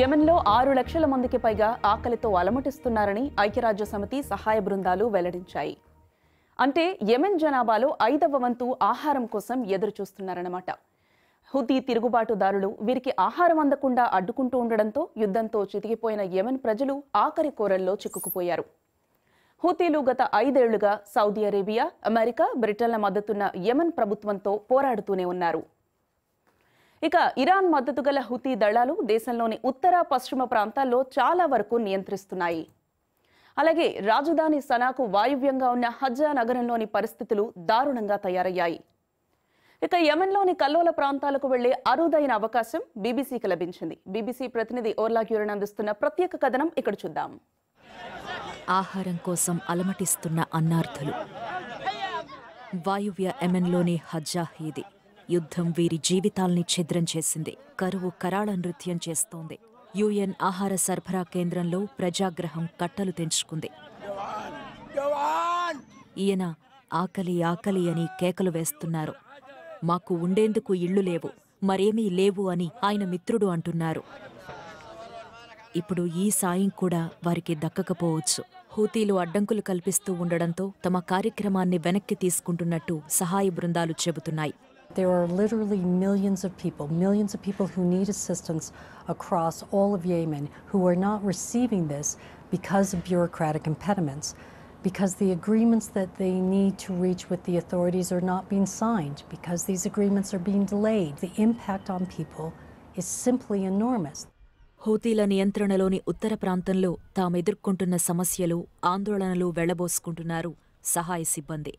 యెమెన్లో ఆరు లక్షల మందికి పైగా ఆకలితో అలమటిస్తున్నారని ఐక్యరాజ్య సమితి సహాయ బృందాలు వెల్లడించాయి అంటే యెమెన్ జనాభాలో ఐదవ వంతు ఆహారం కోసం ఎదురు చూస్తున్నారనమాట హుతీ తిరుగుబాటుదారులు వీరికి ఆహారం అందకుండా అడ్డుకుంటూ ఉండడంతో యుద్ధంతో చితికిపోయిన యెమెన్ ప్రజలు ఆఖరి కోరల్లో చిక్కుకుపోయారు హుతీలు గత ఐదేళ్లుగా సౌదీ అరేబియా అమెరికా బ్రిటన్ల మద్దతున్న యెమెన్ ప్రభుత్వంతో పోరాడుతూనే ఉన్నారు ఇక ఇరాన్ మద్దతు గల హుతీ దళాలు దేశంలోని ఉత్తర పశ్చిమ ప్రాంతాల్లో చాలా వరకు నియంత్రిస్తున్నాయి అలాగే రాజధాని సనాకు వాయువ్యంగా ఉన్న హజ్జా నగరంలోని పరిస్థితులు దారుణంగా తయారయ్యాయి ఇక యమన్లోని కల్లోల ప్రాంతాలకు వెళ్లే అరుదైన అవకాశం బీబీసీకి లభించింది బీబీసీ ప్రతినిధి ఓర్లా క్యూరన్ అందిస్తున్న ప్రత్యేక కథనం ఇక్కడ చూద్దాం ఆహారం కోసం అలమటిస్తున్న అన్నార్థులు వాయువ్య ఎమెన్లోని హజ్జా ఇది యుద్ధం వీరి జీవితాల్ని ఛిద్రం చేసింది కరువు కరాళ నృత్యం చేస్తోంది యుఎన్ ఆహార సరఫరా కేంద్రంలో ప్రజాగ్రహం కట్టలు తెంచుకుంది ఈయన ఆకలి ఆకలి అని కేకలు వేస్తున్నారు మాకు ఉండేందుకు ఇళ్ళు లేవు మరేమీ లేవు అని ఆయన మిత్రుడు అంటున్నారు ఇప్పుడు ఈ సాయం కూడా వారికి దక్కకపోవచ్చు హూతీలు అడ్డంకులు కల్పిస్తూ ఉండడంతో తమ కార్యక్రమాన్ని వెనక్కి తీసుకుంటున్నట్టు సహాయ బృందాలు చెబుతున్నాయి There are literally millions of people, millions of people who need assistance across all of Yemen who are not receiving this because of bureaucratic impediments, because the agreements that they need to reach with the authorities are not being signed, because these agreements are being delayed. The impact on people is simply enormous. హూతీల నియంత్రణలోని ఉత్తర ప్రాంతంలో తామెదుర్కొంటున్న సమస్యలు ఆందోళనలు వెళ్లబోసుకుంటున్నారు సహాయ సిబ్బంది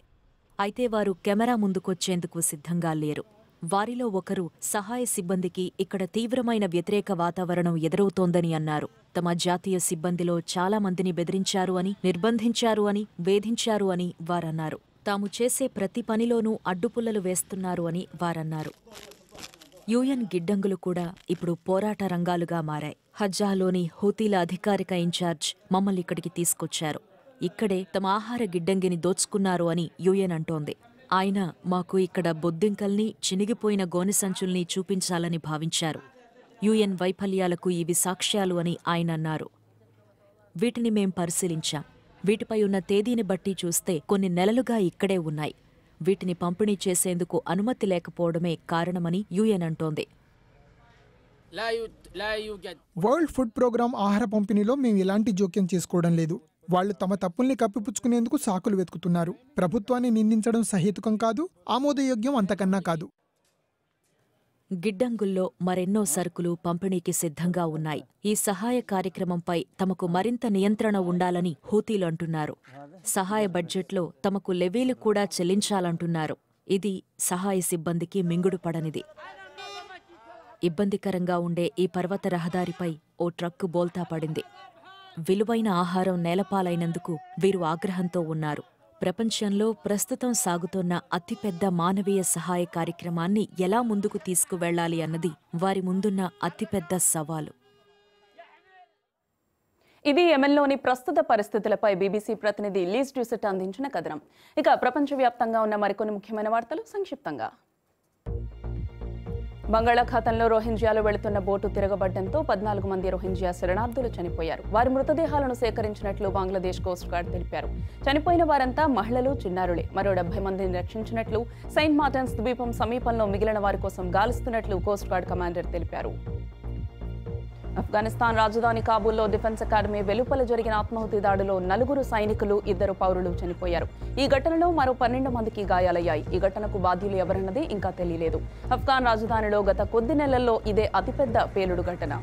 అయితే వారు camera ముందుకొచ్చేందుకు సిద్ధంగా లేరు వారిలో ఒకరు సహాయ సిబ్బందికి ఇక్కడ తీవ్రమైన వ్యతిరేక వాతావరణం ఎదురవుతోందని అన్నారు తమ జాతీయ సిబ్బందిలో చాలా మందిని బెదిరించారు అని నిర్బంధించారు అని వేధించారు అని వారన్నారు తాము చేసే ప్రతి పనిలోనూ అడ్డుపుల్లలు వేస్తున్నారు అని వారన్నారు యూఎన్ గిడ్డంగులు కూడా ఇప్పుడు పోరాట రంగాలుగా మారాయి హజ్జాలోని హూతీల అధికారిక ఇన్ఛార్జ్ మమ్మల్ని ఇక్కడికి తీసుకొచ్చారు ఇక్కడే తమ ఆహార గిడ్డంగిని దోచుకున్నారు అని యుఎన్ అంటోంది ఆయన మాకు ఇక్కడ బొద్దింకల్ని చినిగిపోయిన గోనె సంచుల్ని చూపించాలని భావించారు యుఎన్ వైఫల్యాలకు ఇవి సాక్ష్యాలు అని ఆయన అన్నారు వీటిని మేం పరిశీలించాం వీటిపై ఉన్న తేదీని బట్టి చూస్తే కొన్ని నెలలుగా ఇక్కడే ఉన్నాయి వీటిని పంపిణీ చేసేందుకు అనుమతి లేకపోవడమే కారణమని యుఎన్ అంటోంది వరల్డ్ ఫుడ్ ప్రోగ్రామ్ ఆహార పంపిణీలో మేము ఎలాంటి జోక్యం చేసుకోవడం లేదు వాళ్లు తమ తప్పుల్ని కప్పిపుచ్చుకునేందుకు సాకులు వెతుకుతున్నారు ప్రభుత్వాన్ని నిందించడం సహేతుకం కాదు ఆమోదయోగ్యం అంతకన్నా కాదు గిడ్డంగుల్లో మరెన్నో సరుకులు పంపిణీకి సిద్ధంగా ఉన్నాయి ఈ సహాయ కార్యక్రమంపై తమకు మరింత నియంత్రణ ఉండాలని హూతీలు అంటున్నారు సహాయ బడ్జెట్లో తమకు లెవీలు కూడా చెల్లించాలంటున్నారు ఇది సహాయ సిబ్బందికి మింగుడుపడనిది ఇబ్బందికరంగా ఉండే ఈ పర్వత రహదారిపై ఓ ట్రక్కు బోల్తా పడింది విలువైన ఆహారం నేలపాలైనందుకు వీరు ఆగ్రహంతో ఉన్నారు ప్రపంచంలో ప్రస్తుతం సాగుతోన్న అతిపెద్ద మానవీయ సహాయ కార్యక్రమాన్ని ఎలా ముందుకు తీసుకువెళ్లాలి అన్నది వారి ముందున్న అతిపెద్ద సవాలు ఇది యెమెన్లోని ప్రస్తుత పరిస్థితులపై బీబీసీ ప్రతినిధి లీజ్ డ్యూసెట్ అందించిన కథనం ఇక ప్రపంచవ్యాప్తంగా ఉన్న మరికొన్ని ముఖ్యమైన వార్తలు సంక్షిప్తంగా బంగాళాఖాతంలో రోహింజ్యాలు వెళుతున్న బోటు తిరగబడ్డంతో పద్నాలుగు మంది రోహింజియా శరణార్థులు చనిపోయారు వారి మృతదేహాలను సేకరించినట్లు బంగ్లాదేశ్ కోస్ట్ గార్డ్ తెలిపారు చనిపోయిన వారంతా మహిళలు చిన్నారులే మరో డెబ్బై మందిని రక్షించినట్లు సెయింట్ మార్టిన్స్ ద్వీపం సమీపంలో మిగిలిన వారి కోసం గాలిస్తున్నట్లు కోస్ట్ గార్డ్ కమాండర్ తెలిపారు ఆఫ్ఘనిస్తాన్ రాజధాని కాబూల్లో డిఫెన్స్ అకాడమీ వెలుపల జరిగిన ఆత్మాహుతి దాడిలో నలుగురు సైనికులు ఇద్దరు పౌరులు చనిపోయారు ఈ ఘటనలో మరో పన్నెండు మందికి గాయాలయ్యాయి ఈ ఘటనకు బాధ్యులు ఎవరన్నది ఇంకా తెలియలేదు ఆఫ్ఘాన్ రాజధానిలో గత కొద్ది నెలల్లో ఇదే అతిపెద్ద పేలుడు ఘటన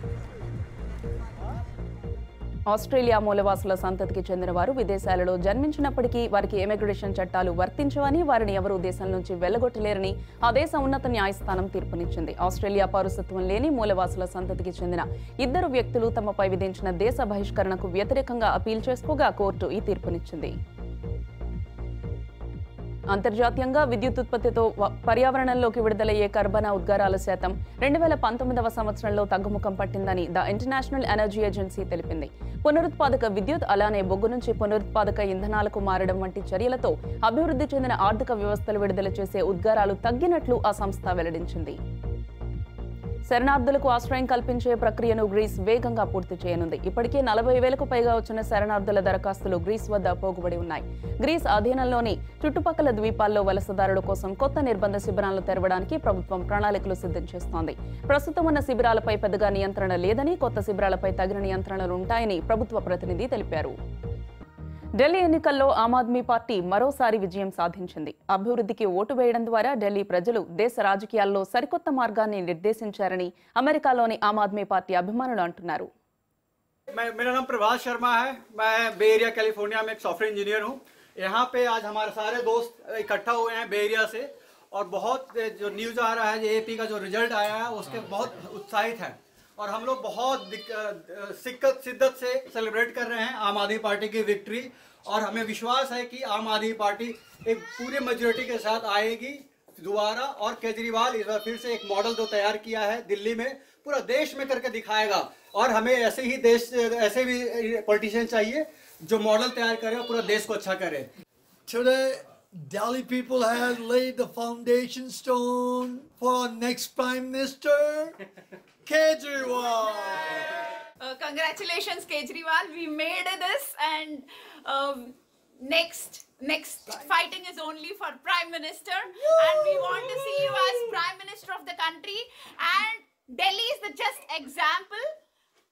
ఆస్ట్రేలియా మూలవాసుల సంతతికి చెందిన వారు విదేశాలలో జన్మించినప్పటికీ వారికి ఎమిగ్రేషన్ చట్టాలు వర్తించవని వారిని ఎవరూ దేశం నుంచి వెళ్లగొట్టలేరని ఆ దేశ ఉన్నత న్యాయస్థానం తీర్పునిచ్చింది ఆస్ట్రేలియా పౌరసత్వం లేని మూలవాసుల సంతతికి చెందిన ఇద్దరు వ్యక్తులు తమపై విధించిన దేశ బహిష్కరణకు వ్యతిరేకంగా అపీల్ చేసుకోగా కోర్టు ఈ తీర్పునిచ్చింది అంతర్జాతీయంగా విద్యుత్ ఉత్పత్తితో పర్యావరణంలోకి విడుదలయ్యే కర్బన ఉద్గారాల శాతం రెండు వేల పంతొమ్మిదవ సంవత్సరంలో తగ్గుముఖం పట్టిందని ద ఇంటర్నేషనల్ ఎనర్జీ ఏజెన్సీ తెలిపింది పునరుత్పాదక విద్యుత్ అలానే బొగ్గు నుంచి పునరుత్పాదక ఇంధనాలకు మారడం వంటి చర్యలతో అభివృద్ధి చెందిన ఆర్థిక వ్యవస్థలు విడుదల చేసే ఉద్గారాలు తగ్గినట్లు ఆ సంస్థ వెల్లడించింది శరణార్థులకు ఆశ్రయం కల్పించే ప్రక్రియను గ్రీస్ వేగంగా పూర్తి చేయనుంది ఇప్పటికే నలభై వేలకు పైగా వచ్చిన శరణార్థుల దరఖాస్తులు గ్రీస్ వద్ద పోగుబడి ఉన్నాయి గ్రీస్ అధీనంలోని చుట్టుపక్కల ద్వీపాల్లో వలసదారుల కోసం కొత్త నిర్బంధ శిబిరాలను తెరవడానికి ప్రభుత్వం ప్రణాళికలు సిద్ధం చేస్తోంది ప్రస్తుతం ఉన్న శిబిరాలపై పెద్దగా నియంత్రణ లేదని కొత్త శిబిరాలపై తగిన నియంత్రణలు ఉంటాయని ప్రభుత్వ ప్రతినిధి తెలిపారు दिल्ली ఎన్నికల్లో ఆమా 国民 పార్టీ మరోసారి విజయం సాధించింది అభ్యురతికి ఓటు వేయడం ద్వారా ఢిల్లీ ప్రజలు దేశ రాజకీయాల్లో సరికొత్త మార్గాన్ని నిర్దేశించారని అమెరికలోని ఆమా 国民 పార్టీ అభిమానులు అంటున్నారు మై నా నామ ప్రవాస్ శర్మ హ్ మై బేరియా కాలిఫోర్నియా మేక్ సాఫ్ట్వేర్ ఇంజనీర్ హు యహాన్ పే ఆజ్ హమారే సారే దోస్త్ ఇక్ఠా హుయే హై బేరియా సే ఔర్ బహత్ జో న్యూస్ ఆ రహా హై ఏపి కా జో రిజల్ట్ ఆయా హై ఉస్కే బహత్ ఉత్సాహిత్ హై और हम लोग बहुत सिक्कत शिद्दत से सेलिब्रेट कर रहे हैं आम आदमी पार्टी की विक्ट्री और हमें विश्वास है कि आम आदमी पार्टी एक पूरी मेजोरिटी के साथ आएगी दोबारा और केजरीवाल इस बार फिर से एक मॉडल जो तो तैयार किया है दिल्ली में पूरा देश में करके दिखाएगा और हमें ऐसे ही देश ऐसे भी पॉलिटिशियन चाहिए जो मॉडल तैयार करे और पूरा देश को अच्छा करे Today Delhi people have laid the foundation stone for our next Prime Minister, Kejriwal. Uh, congratulations, Kejriwal. We made this and um, next next fighting is only for prime minister Woo! and we want to see you as prime minister of the country and delhi is the just example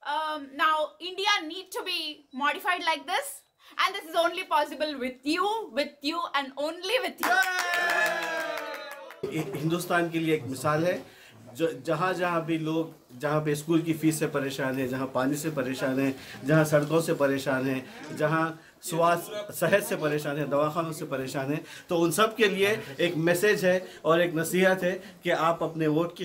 um, now india need to be modified like this and this is only possible with you, with you and only with you. Hindustan के लिए एक मिसाल है जहाँ जहाँ भी लोग जहाँ पे स्कूल की फ़ीस से परेशान है जहाँ पानी से परेशान है जहाँ सड़कों से परेशान है जहाँ स्वास्थ्य सेहत से परेशान है दवाखानों से परेशान है तो उन सब के लिए एक मैसेज है और एक नसीहत है कि आप अपने वोट की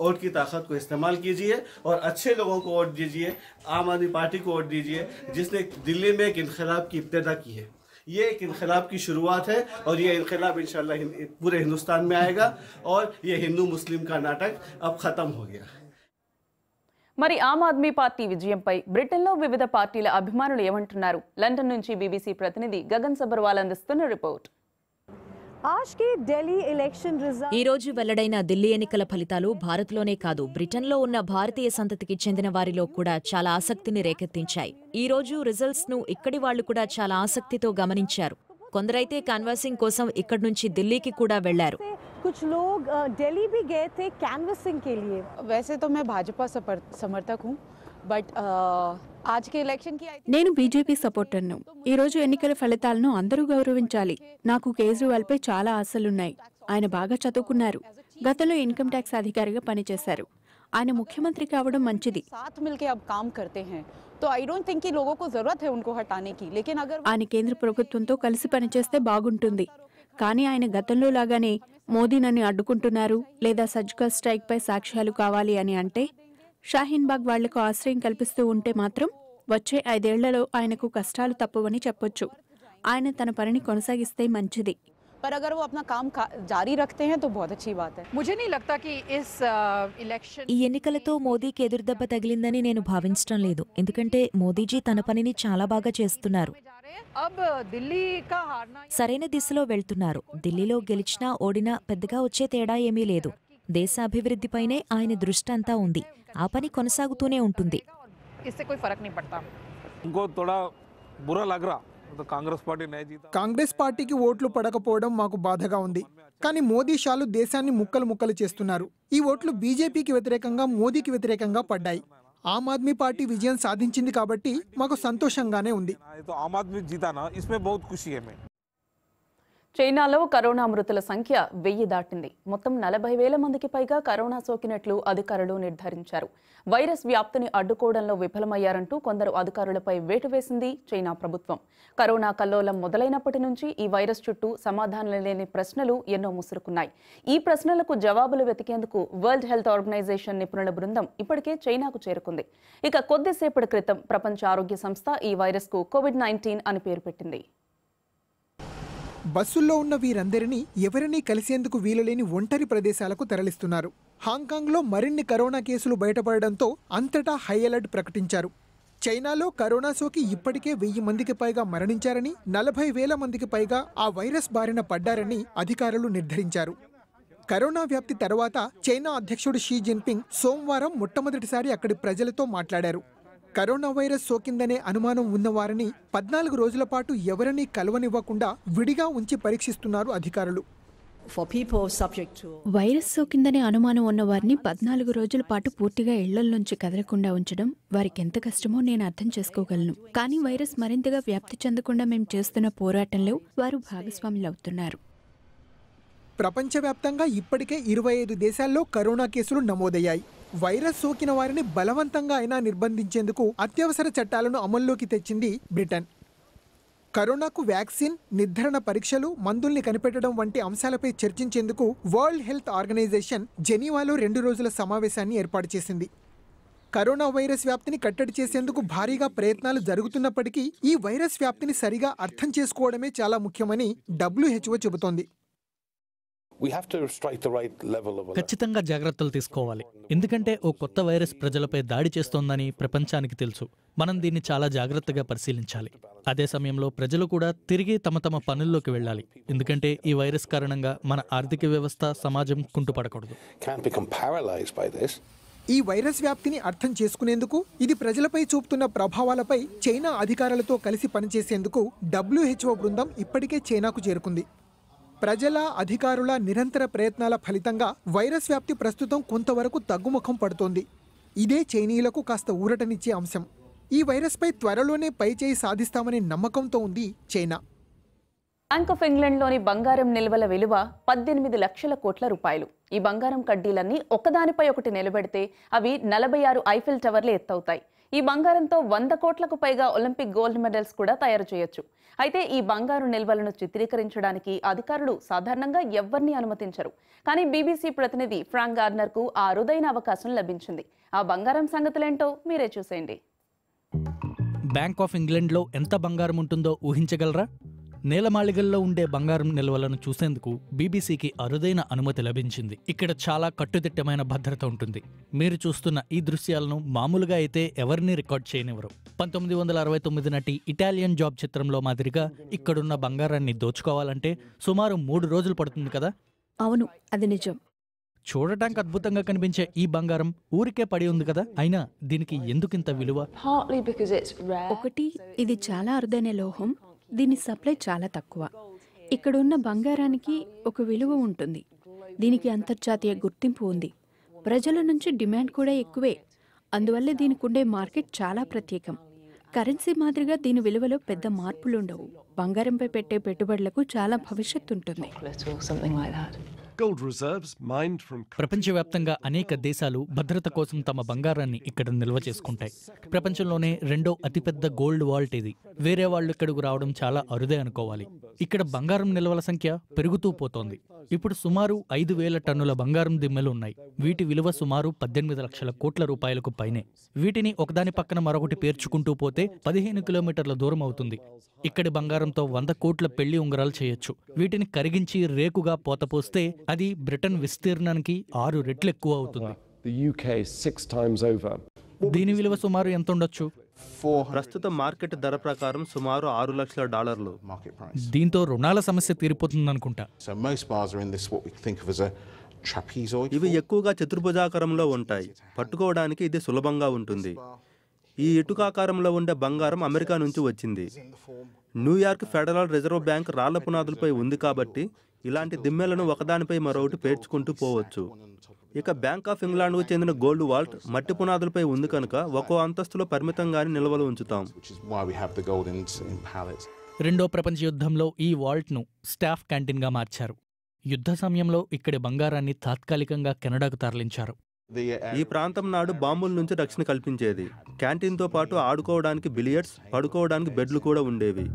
वोट की ताकत को इस्तेमाल कीजिए और अच्छे लोगों को वोट दीजिए आम आदमी पार्टी को वोट दीजिए जिसने दिल्ली में एक इनकलाब की इब्तदा की है ये एक इनकलाब की शुरुआत है और ये इनकलाब इन पूरे हिंदुस्तान में आएगा और ये हिंदू मुस्लिम का नाटक अब खत्म हो गया मरी आम आदमी पार्टी विजय पै ब्रिटन विविध पार्टी अभिमाल लीबीसी प्रतिनिधि गगन सबरवाल अ रिपोर्ट ఈ రోజు వెల్లడైన ఢిల్లీ ఎన్నికల ఫలితాలు భారత్లోనే కాదు బ్రిటన్లో ఉన్న భారతీయ సంతతికి చెందిన వారిలో కూడా చాలా ఆసక్తిని రేకెత్తించాయి ఈ రోజు రిజల్ట్స్ ను ఇక్కడి వాళ్లు కూడా చాలా ఆసక్తితో గమనించారు కొందరైతే కాన్వాసింగ్ కోసం ఇక్కడి నుంచి ఢిల్లీకి కూడా వెళ్లారు कुछ लोग दिल्ली भी బట్ నేను బీజేపీ సపోర్టర్ను ఈ రోజు ఎన్నికల ఫలితాలను అందరూ గౌరవించాలి నాకు కేజ్రీవాల్పై చాలా ఆశలున్నాయి ఆయన బాగా చదువుకున్నారు గతంలో ఇన్కమ్ ట్యాక్స్ అధికారిగా పనిచేశారు ఆయన ముఖ్యమంత్రి కావడం మంచిది ఆయన కేంద్ర ప్రభుత్వంతో కలిసి పనిచేస్తే బాగుంటుంది కానీ ఆయన గతంలో లాగానే మోదీ నన్ను అడ్డుకుంటున్నారు లేదా సర్జికల్ స్ట్రైక్ పై సాక్ష్యాలు కావాలి అని అంటే షాహీన్బాగ్ వాళ్లకు ఆశ్రయం కల్పిస్తూ ఉంటే మాత్రం వచ్చే ఐదేళ్లలో ఆయనకు కష్టాలు తప్పవని చెప్పొచ్చు ఆయన తన పనిని కొనసాగిస్తే మంచిది पर अगर वो अपना काम जारी रखते हैं तो बहुत अच्छी बात है मुझे नहीं लगता कि इस इलेक्शन ఈ ఎన్నికలతో మోదీకి ఎదురుదెబ్బ తగిలిందని నేను భావించడం లేదు ఎందుకంటే మోదీజీ తన పనిని చాలా బాగా చేస్తున్నారు సరైన దిశలో వెళ్తున్నారు ఢిల్లీలో గెలిచినా ఓడినా పెద్దగా వచ్చే తేడా ఏమీ లేదు దేశాభివృద్ధిపైనే ఆయన దృష్టంతా ఉంది ఆ పని కొనసాగుతూనే ఉంటుంది ఇంకో కాంగ్రెస్ పార్టీ కాంగ్రెస్ పార్టీకి ఓట్లు పడకపోవడం మాకు బాధగా ఉంది కానీ మోదీ షాలు దేశాన్ని ముక్కలు ముక్కలు చేస్తున్నారు ఈ ఓట్లు బీజేపీకి వ్యతిరేకంగా మోదీకి వ్యతిరేకంగా పడ్డాయి ఆమ్ ఆద్మీ పార్టీ విజయం సాధించింది కాబట్టి మాకు సంతోషంగానే ఉంది ఆమ్ ఆద్మీ చైనాలో కరోనా మృతుల సంఖ్య వెయ్యి దాటింది మొత్తం నలభై వేల మందికి పైగా కరోనా సోకినట్లు అధికారులు నిర్ధారించారు వైరస్ వ్యాప్తిని అడ్డుకోవడంలో విఫలమయ్యారంటూ కొందరు అధికారులపై వేటు వేసింది చైనా ప్రభుత్వం కరోనా కల్లోలం మొదలైనప్పటి నుంచి ఈ వైరస్ చుట్టూ సమాధానం లేని ప్రశ్నలు ఎన్నో ముసురుకున్నాయి ఈ ప్రశ్నలకు జవాబులు వెతికేందుకు వరల్డ్ హెల్త్ ఆర్గనైజేషన్ నిపుణుల బృందం ఇప్పటికే చైనాకు చేరుకుంది ఇక కొద్దిసేపటి క్రితం ప్రపంచ ఆరోగ్య సంస్థ ఈ వైరస్కు కోవిడ్ నైన్టీన్ అని పేరు పెట్టింది బస్సుల్లో ఉన్న వీరందరినీ ఎవరినీ కలిసేందుకు వీలులేని ఒంటరి ప్రదేశాలకు తరలిస్తున్నారు హాంకాంగ్లో మరిన్ని కరోనా కేసులు బయటపడడంతో అంతటా హై అలర్ట్ ప్రకటించారు చైనాలో కరోనా సోకి ఇప్పటికే వెయ్యి మందికి పైగా మరణించారని నలభై వేల మందికి పైగా ఆ వైరస్ బారిన పడ్డారని అధికారులు నిర్ధారించారు కరోనా వ్యాప్తి తర్వాత చైనా అధ్యక్షుడు షీ జిన్పింగ్ సోమవారం మొట్టమొదటిసారి అక్కడి ప్రజలతో మాట్లాడారు కరోనా వైరస్ సోకిందనే అనుమానం ఉన్నవారిని పద్నాలుగు రోజుల పాటు ఎవరినీ కలవనివ్వకుండా విడిగా ఉంచి పరీక్షిస్తున్నారు అధికారులు వైరస్ సోకిందనే అనుమానం ఉన్న వారిని పద్నాలుగు రోజుల పాటు పూర్తిగా ఇళ్లలోంచి కదలకుండా ఉంచడం వారికి ఎంత కష్టమో నేను అర్థం చేసుకోగలను కానీ వైరస్ మరింతగా వ్యాప్తి చెందకుండా మేము చేస్తున్న పోరాటంలో వారు భాగస్వాములు అవుతున్నారు ప్రపంచవ్యాప్తంగా ఇప్పటికే ఇరవై ఐదు దేశాల్లో కరోనా కేసులు నమోదయ్యాయి వైరస్ సోకిన వారిని బలవంతంగా అయినా నిర్బంధించేందుకు అత్యవసర చట్టాలను అమల్లోకి తెచ్చింది బ్రిటన్ కరోనాకు వ్యాక్సిన్ నిర్ధారణ పరీక్షలు మందుల్ని కనిపెట్టడం వంటి అంశాలపై చర్చించేందుకు వరల్డ్ హెల్త్ ఆర్గనైజేషన్ జెనీవాలో రెండు రోజుల సమావేశాన్ని ఏర్పాటు చేసింది కరోనా వైరస్ వ్యాప్తిని కట్టడి చేసేందుకు భారీగా ప్రయత్నాలు జరుగుతున్నప్పటికీ ఈ వైరస్ వ్యాప్తిని సరిగా అర్థం చేసుకోవడమే చాలా ముఖ్యమని డబ్ల్యూహెచ్ఓ చెబుతోంది ఖచ్చితంగా జాగ్రత్తలు తీసుకోవాలి ఎందుకంటే ఓ కొత్త వైరస్ ప్రజలపై దాడి చేస్తోందని ప్రపంచానికి తెలుసు మనం దీన్ని చాలా జాగ్రత్తగా పరిశీలించాలి అదే సమయంలో ప్రజలు కూడా తిరిగి తమ తమ పనుల్లోకి వెళ్ళాలి ఎందుకంటే ఈ వైరస్ కారణంగా మన ఆర్థిక వ్యవస్థ సమాజం కుంటుపడకూడదు ఈ వైరస్ వ్యాప్తిని అర్థం చేసుకునేందుకు ఇది ప్రజలపై చూపుతున్న ప్రభావాలపై చైనా అధికారులతో కలిసి పనిచేసేందుకు డబ్ల్యూహెచ్ఓ బృందం ఇప్పటికే చైనాకు చేరుకుంది ప్రజల అధికారుల నిరంతర ప్రయత్నాల ఫలితంగా వైరస్ వ్యాప్తి ప్రస్తుతం కొంతవరకు తగ్గుముఖం పడుతోంది ఇదే చైనీయులకు కాస్త ఊరటనిచ్చే అంశం ఈ వైరస్పై త్వరలోనే పైచేయి సాధిస్తామనే నమ్మకంతో ఉంది చైనా బ్యాంక్ ఆఫ్ ఇంగ్లండ్లోని బంగారం నిల్వల విలువ పద్దెనిమిది లక్షల కోట్ల రూపాయలు ఈ బంగారం కడ్డీలన్నీ ఒకదానిపై ఒకటి నిలబెడితే అవి నలభై ఆరు ఐఫిల్ టవర్లు ఎత్తవుతాయి ఈ బంగారంతో వంద కోట్లకు పైగా ఒలింపిక్ గోల్డ్ మెడల్స్ కూడా తయారు చేయొచ్చు అయితే ఈ బంగారు నిల్వలను చిత్రీకరించడానికి అధికారులు సాధారణంగా ఎవరిని అనుమతించరు కానీ బీబీసీ ప్రతినిధి ఫ్రాంక్ గార్నర్ కు ఆ అరుదైన అవకాశం లభించింది ఆ బంగారం సంగతులేంటో మీరే చూసేయండి బ్యాంక్ ఆఫ్ ఇంగ్లాండ్లో ఎంత బంగారం ఉంటుందో ఊహించగలరా నేలమాళిగల్లో ఉండే బంగారం నిల్వలను చూసేందుకు బీబీసీకి అరుదైన అనుమతి లభించింది ఇక్కడ చాలా కట్టుదిట్టమైన భద్రత ఉంటుంది మీరు చూస్తున్న ఈ దృశ్యాలను మామూలుగా అయితే ఎవరిని రికార్డ్ చేయనివ్వరు పంతొమ్మిది వందల అరవై తొమ్మిది నాటి ఇటాలియన్ జాబ్ చిత్రంలో మాదిరిగా ఇక్కడున్న బంగారాన్ని దోచుకోవాలంటే సుమారు మూడు రోజులు పడుతుంది కదా అవును అది నిజం చూడటానికి అద్భుతంగా కనిపించే ఈ బంగారం ఊరికే పడి ఉంది కదా అయినా దీనికి ఎందుకింత విలువ ఒకటి ఇది చాలా అరుదైన లోహం దీని సప్లై చాలా తక్కువ ఇక్కడ ఉన్న బంగారానికి ఒక విలువ ఉంటుంది దీనికి అంతర్జాతీయ గుర్తింపు ఉంది ప్రజల నుంచి డిమాండ్ కూడా ఎక్కువే అందువల్ల దీనికి ఉండే మార్కెట్ చాలా ప్రత్యేకం కరెన్సీ మాదిరిగా దీని విలువలో పెద్ద మార్పులుండవు బంగారంపై పెట్టే పెట్టుబడులకు చాలా భవిష్యత్తు ఉంటుంది ప్రపంచవ్యాప్తంగా అనేక దేశాలు భద్రత కోసం తమ బంగారాన్ని ఇక్కడ నిల్వ చేసుకుంటాయి ప్రపంచంలోనే రెండో అతిపెద్ద గోల్డ్ వాల్ట్ ఇది వేరే వాళ్ళు ఇక్కడకు రావడం చాలా అరుదే అనుకోవాలి ఇక్కడ బంగారం నిల్వల సంఖ్య పెరుగుతూ పోతోంది ఇప్పుడు సుమారు ఐదు వేల టన్నుల బంగారం దిమ్మెలు ఉన్నాయి వీటి విలువ సుమారు పద్దెనిమిది లక్షల కోట్ల రూపాయలకు పైనే వీటిని ఒకదాని పక్కన మరొకటి పేర్చుకుంటూ పోతే పదిహేను కిలోమీటర్ల దూరం అవుతుంది ఇక్కడి బంగారంతో వంద కోట్ల పెళ్లి ఉంగరాలు చేయొచ్చు వీటిని కరిగించి రేకుగా పోతపోస్తే అది బ్రిటన్ విస్తీర్ణానికి ఆరు రెట్లు ఎక్కువ అవుతుంది దీని విలువ సుమారు ఎంత ఉండొచ్చు ప్రస్తుత మార్కెట్ ధర ప్రకారం సుమారు ఆరు లక్షల డాలర్లు దీంతో రుణాల సమస్య తీరిపోతుంది అనుకుంటా ఇవి ఎక్కువగా చతుర్భుజాకారంలో ఉంటాయి పట్టుకోవడానికి ఇది సులభంగా ఉంటుంది ఈ ఇటుకాకారంలో ఉండే బంగారం అమెరికా నుంచి వచ్చింది న్యూయార్క్ ఫెడరల్ రిజర్వ్ బ్యాంక్ రాళ్ల పునాదులపై ఉంది కాబట్టి ఇలాంటి దిమ్మెలను ఒకదానిపై మరొకటి పేర్చుకుంటూ పోవచ్చు ఇక బ్యాంక్ ఆఫ్ ఇంగ్లాండ్కు చెందిన గోల్డ్ వాల్ట్ మట్టి పునాదులపై ఉంది కనుక ఒక్కో అంతస్తులో పరిమితంగానే నిల్వలు ఉంచుతాం రెండో ప్రపంచ యుద్ధంలో ఈ వాల్ట్ను స్టాఫ్ క్యాంటీన్గా మార్చారు యుద్ధ సమయంలో ఇక్కడి బంగారాన్ని తాత్కాలికంగా కెనడాకు తరలించారు Uh, ఈ ప్రాంతం నాడు బాంబుల నుంచి రక్షణ కల్పించేది క్యాంటీన్తో పాటు ఆడుకోవడానికి బిలియర్డ్స్ పడుకోవడానికి బెడ్లు కూడా ఉండేవి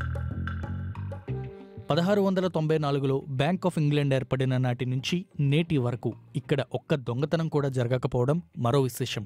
పదహారు వందల తొంభై నాలుగులో బ్యాంక్ ఆఫ్ ఇంగ్లాండ్ ఏర్పడిన నాటి నుంచి నేటి వరకు ఇక్కడ ఒక్క దొంగతనం కూడా జరగకపోవడం మరో విశేషం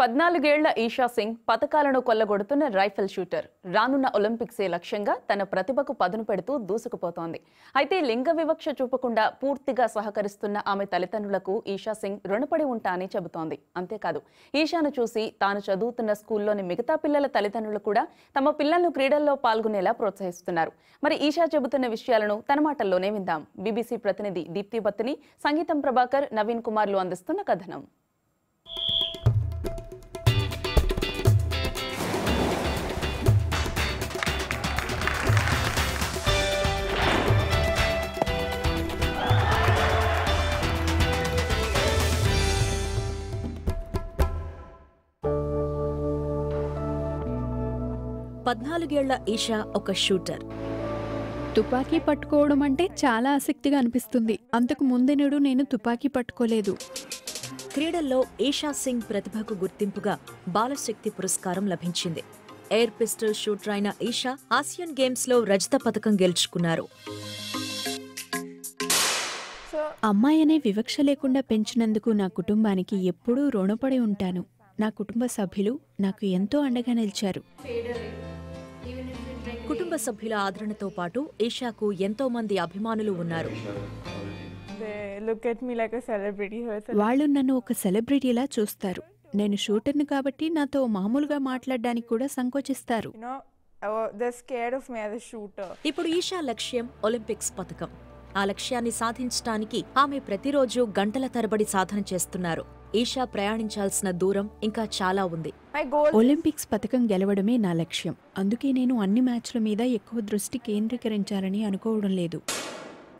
పద్నాలుగేళ్ల ఈషా సింగ్ పథకాలను కొల్లగొడుతున్న రైఫిల్ షూటర్ రానున్న ఒలింపిక్సే లక్ష్యంగా తన ప్రతిభకు పదును పెడుతూ దూసుకుపోతోంది అయితే లింగ వివక్ష చూపకుండా పూర్తిగా సహకరిస్తున్న ఆమె తల్లిదండ్రులకు ఈషా సింగ్ రుణపడి ఉంటా అని చెబుతోంది అంతేకాదు ఈషాను చూసి తాను చదువుతున్న స్కూల్లోని మిగతా పిల్లల తల్లిదండ్రులు కూడా తమ పిల్లలను క్రీడల్లో పాల్గొనేలా ప్రోత్సహిస్తున్నారు మరి ఈషా చెబుతున్న విషయాలను తన మాటల్లోనే విందాం బీబీసీ ప్రతినిధి దీప్తి బత్తిని సంగీతం ప్రభాకర్ నవీన్ కుమార్లు అందిస్తున్న కథనం పద్నాలుగేళ్ల ఈషా ఒక షూటర్ తుపాకీ పట్టుకోవడం అంటే చాలా ఆసక్తిగా అనిపిస్తుంది అంతకు ముందెనుడు నేను తుపాకీ పట్టుకోలేదు క్రీడల్లో ఈషా సింగ్ ప్రతిభకు గుర్తింపుగా బాలశక్తి పురస్కారం లభించింది ఎయిర్ పిస్టల్ షూటర్ అయిన ఈషా ఆసియన్ గేమ్స్లో రజత పథకం గెలుచుకున్నారు అమ్మాయి అనే వివక్ష లేకుండా పెంచినందుకు నా కుటుంబానికి ఎప్పుడూ రుణపడి ఉంటాను నా కుటుంబ సభ్యులు నాకు ఎంతో అండగా నిలిచారు కుటుంబ సభ్యుల ఆదరణతో పాటు ఈషాకు ఎంతో మంది అభిమానులు ఉన్నారు వాళ్ళు నన్ను ఒక సెలబ్రిటీలా చూస్తారు నేను షూటర్ను కాబట్టి నాతో మామూలుగా మాట్లాడడానికి కూడా సంకోచిస్తారు oh, ఇప్పుడు ఈషా లక్ష్యం ఒలింపిక్స్ పథకం ఆ లక్ష్యాన్ని సాధించడానికి ఆమె ప్రతిరోజు గంటల తరబడి సాధన చేస్తున్నారు ఈషా ప్రయాణించాల్సిన దూరం ఇంకా చాలా ఉంది ఒలింపిక్స్ పథకం గెలవడమే నా లక్ష్యం అందుకే నేను అన్ని మ్యాచ్ల మీద ఎక్కువ దృష్టి కేంద్రీకరించాలని అనుకోవడం లేదు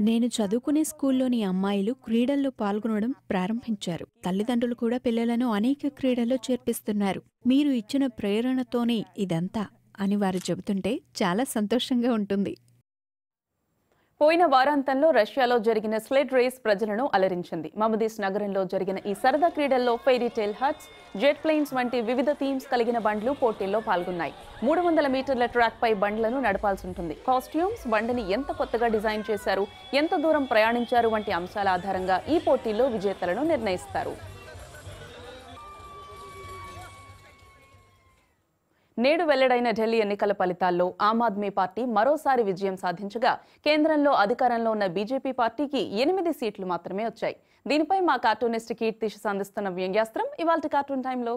నేను చదువుకునే స్కూల్లోని అమ్మాయిలు క్రీడల్లో పాల్గొనడం ప్రారంభించారు తల్లిదండ్రులు కూడా పిల్లలను అనేక క్రీడల్లో చేర్పిస్తున్నారు మీరు ఇచ్చిన ప్రేరణతోనే ఇదంతా అని వారు చెబుతుంటే చాలా సంతోషంగా ఉంటుంది పోయిన వారాంతంలో రష్యాలో జరిగిన స్లెడ్ రేస్ ప్రజలను అలరించింది మమదీస్ నగరంలో జరిగిన ఈ సరదా క్రీడల్లో ఫెయిరీటైల్ హట్స్ జెట్ ప్లేన్స్ వంటి వివిధ థీమ్స్ కలిగిన బండ్లు పోటీల్లో పాల్గొన్నాయి మూడు వందల మీటర్ల ట్రాక్పై బండ్లను నడపాల్సి ఉంటుంది కాస్ట్యూమ్స్ బండిని ఎంత కొత్తగా డిజైన్ చేశారు ఎంత దూరం ప్రయాణించారు వంటి అంశాల ఆధారంగా ఈ పోటీల్లో విజేతలను నిర్ణయిస్తారు నేడు వెల్లడైన ఢిల్లీ ఎన్నికల ఫలితాల్లో ఆమ్ ఆద్మీ పార్టీ మరోసారి విజయం సాధించగా కేంద్రంలో అధికారంలో ఉన్న బీజేపీ పార్టీకి ఎనిమిది సీట్లు మాత్రమే వచ్చాయి దీనిపై మా కార్టూనిస్ట్ కీర్తిష్ అందిస్తున్న వ్యంగ్యాస్త్రం ఇవాళ కార్టూన్ టైంలో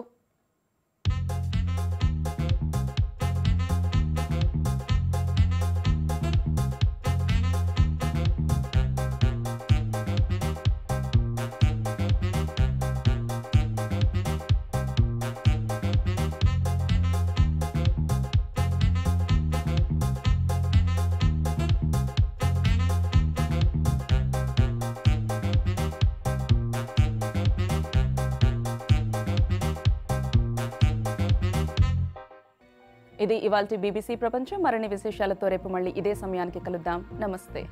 ఇది ఇవాల్టి బీబీసీ ప్రపంచం మరిన్ని విశేషాలతో రేపు మళ్ళీ ఇదే సమయానికి కలుద్దాం నమస్తే